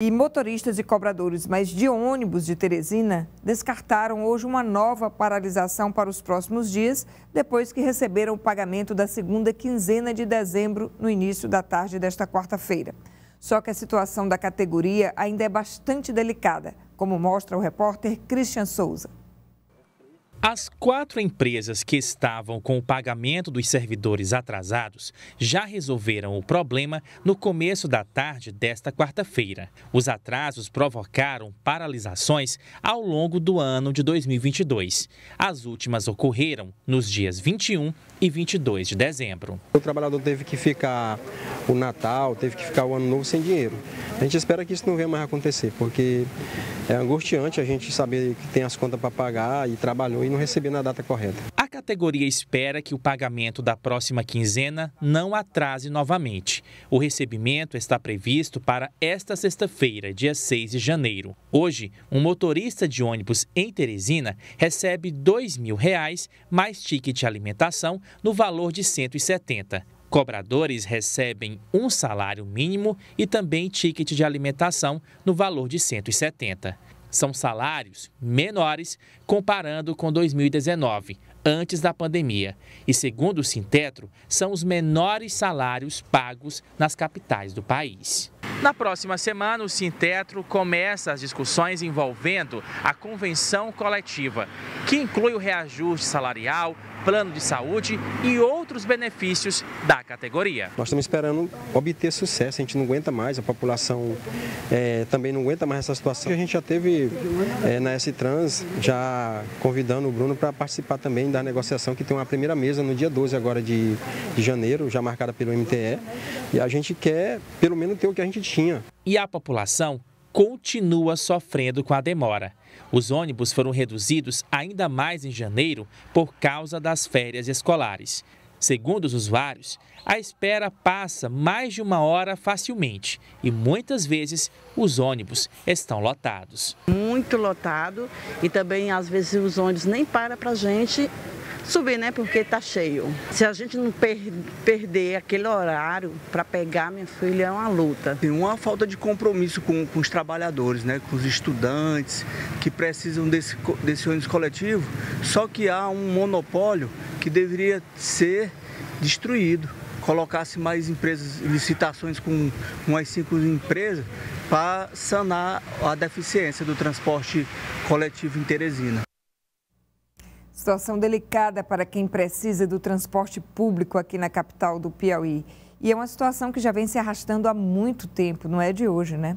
E motoristas e cobradores, mas de ônibus de Teresina, descartaram hoje uma nova paralisação para os próximos dias, depois que receberam o pagamento da segunda quinzena de dezembro, no início da tarde desta quarta-feira. Só que a situação da categoria ainda é bastante delicada, como mostra o repórter Christian Souza. As quatro empresas que estavam com o pagamento dos servidores atrasados já resolveram o problema no começo da tarde desta quarta-feira. Os atrasos provocaram paralisações ao longo do ano de 2022. As últimas ocorreram nos dias 21 e 22 de dezembro. O trabalhador teve que ficar o Natal, teve que ficar o Ano Novo sem dinheiro. A gente espera que isso não venha mais acontecer, porque é angustiante a gente saber que tem as contas para pagar e trabalhou e não receber na data correta. A categoria espera que o pagamento da próxima quinzena não atrase novamente. O recebimento está previsto para esta sexta-feira, dia 6 de janeiro. Hoje, um motorista de ônibus em Teresina recebe R$ 2.000 mais ticket de alimentação no valor de R$ 170. Cobradores recebem um salário mínimo e também ticket de alimentação no valor de 170. São salários menores comparando com 2019, antes da pandemia. E segundo o Sintetro, são os menores salários pagos nas capitais do país. Na próxima semana, o Sintetro começa as discussões envolvendo a convenção coletiva, que inclui o reajuste salarial, plano de saúde e outros benefícios da categoria. Nós estamos esperando obter sucesso, a gente não aguenta mais, a população é, também não aguenta mais essa situação. A gente já teve é, na S-Trans, já convidando o Bruno para participar também da negociação que tem uma primeira mesa no dia 12 agora de, de janeiro, já marcada pelo MTE, e a gente quer pelo menos ter o que a gente tinha. E a população continua sofrendo com a demora. Os ônibus foram reduzidos ainda mais em janeiro por causa das férias escolares. Segundo os usuários, a espera passa mais de uma hora facilmente e muitas vezes os ônibus estão lotados. Muito lotado e também às vezes os ônibus nem param para a gente subir, né? Porque tá cheio. Se a gente não per perder aquele horário para pegar minha filha é uma luta. Tem uma falta de compromisso com, com, os trabalhadores, né? Com os estudantes que precisam desse, desse ônibus coletivo. Só que há um monopólio que deveria ser destruído. Colocasse mais empresas, licitações com umas cinco empresas para sanar a deficiência do transporte coletivo em Teresina. Situação delicada para quem precisa do transporte público aqui na capital do Piauí. E é uma situação que já vem se arrastando há muito tempo, não é de hoje, né?